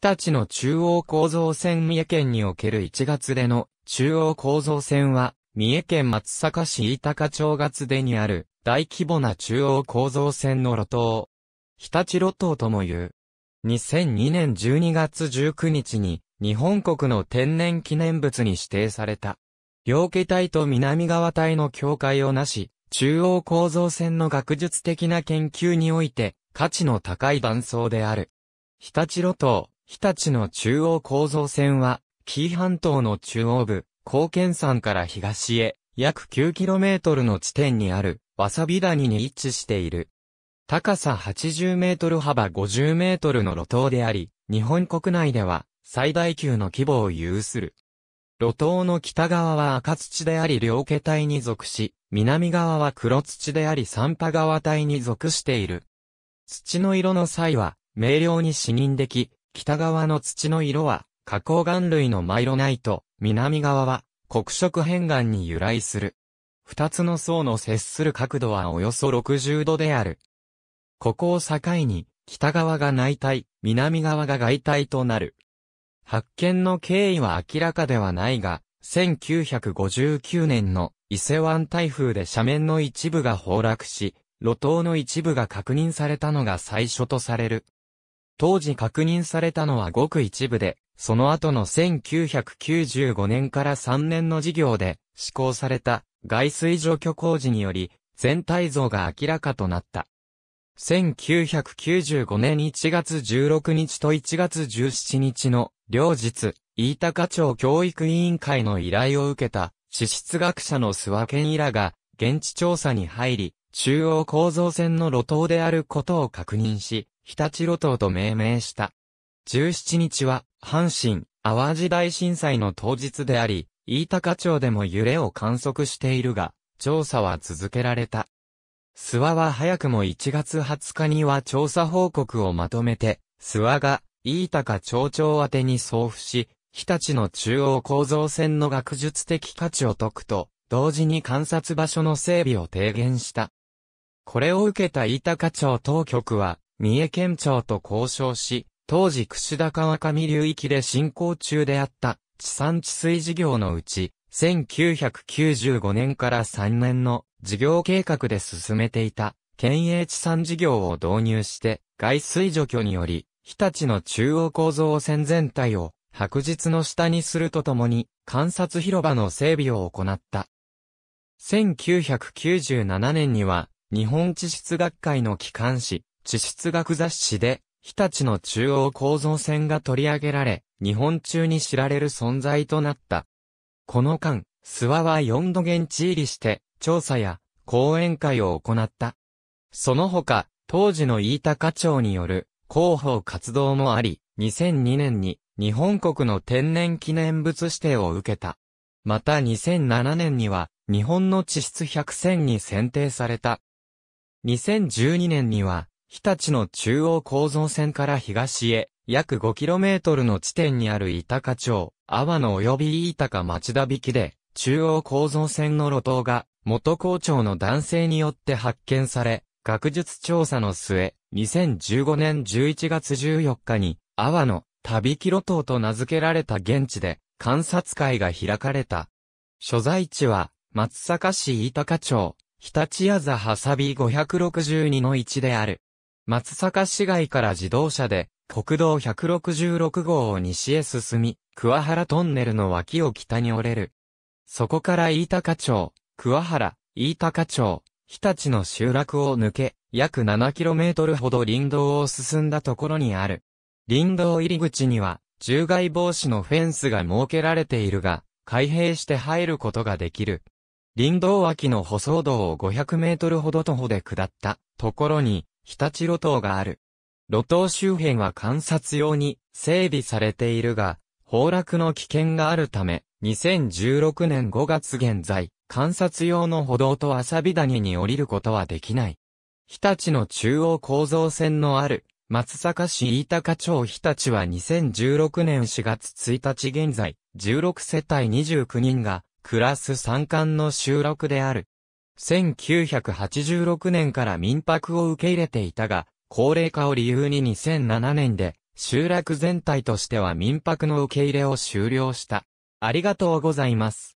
日立の中央構造線三重県における1月での中央構造線は、三重県松阪市飯高町月出にある大規模な中央構造線の路頭。日立路頭とも言う。2002年12月19日に日本国の天然記念物に指定された。両家帯と南側帯の境界をなし、中央構造線の学術的な研究において価値の高い伴奏である。日立路頭。日立の中央構造線は、紀伊半島の中央部、高県山から東へ、約 9km の地点にある、わさび谷に位置している。高さ80メートル幅50メートルの路頭であり、日本国内では最大級の規模を有する。路頭の北側は赤土であり両家帯に属し、南側は黒土であり三波川帯に属している。土の色の際は、明瞭に視認でき、北側の土の色は、花崗岩類のマイロナイト、南側は、黒色片岩に由来する。二つの層の接する角度はおよそ60度である。ここを境に、北側が内体、南側が外体となる。発見の経緯は明らかではないが、1959年の伊勢湾台風で斜面の一部が崩落し、路頭の一部が確認されたのが最初とされる。当時確認されたのはごく一部で、その後の1995年から3年の事業で施行された外水除去工事により全体像が明らかとなった。1995年1月16日と1月17日の両日、飯高町教育委員会の依頼を受けた地質学者の諏訪健医らが現地調査に入り、中央構造線の路頭であることを確認し、日立路頭と命名した。17日は、阪神、淡路大震災の当日であり、飯高町でも揺れを観測しているが、調査は続けられた。諏訪は早くも1月20日には調査報告をまとめて、諏訪が、飯高町長宛てに送付し、日立の中央構造線の学術的価値を解くと、同時に観察場所の整備を提言した。これを受けた飯高町当局は、三重県庁と交渉し、当時串田川上流域で進行中であった地産地水事業のうち、1995年から3年の事業計画で進めていた県営地産事業を導入して、外水除去により、日立の中央構造線全体を白日の下にするとともに、観察広場の整備を行った。1997年には、日本地質学会の機関紙、地質学雑誌で、日立の中央構造線が取り上げられ、日本中に知られる存在となった。この間、諏訪は4度現地入りして、調査や講演会を行った。その他、当時の飯田課長による広報活動もあり、2002年に日本国の天然記念物指定を受けた。また2007年には日本の地質100選に選定された。2012年には日立の中央構造線から東へ、約 5km の地点にある板高町、阿波の及び板高町田引きで、中央構造線の路頭が、元校長の男性によって発見され、学術調査の末、2015年11月14日に、阿波の、旅木路頭と名付けられた現地で、観察会が開かれた。所在地は、松阪市板高町、日立屋座はさび562の1である。松阪市街から自動車で、国道166号を西へ進み、桑原トンネルの脇を北に折れる。そこから飯高町、桑原、飯高町、日立の集落を抜け、約 7km ほど林道を進んだところにある。林道入り口には、獣害防止のフェンスが設けられているが、開閉して入ることができる。林道脇の舗装道を500メートルほど徒歩で下ったところに、日立路頭がある。路頭周辺は観察用に整備されているが、崩落の危険があるため、2016年5月現在、観察用の歩道と浅び谷に降りることはできない。日立の中央構造線のある、松阪市飯高町日立は2016年4月1日現在、16世帯29人が、暮らす3巻の収録である。1986年から民泊を受け入れていたが、高齢化を理由に2007年で、集落全体としては民泊の受け入れを終了した。ありがとうございます。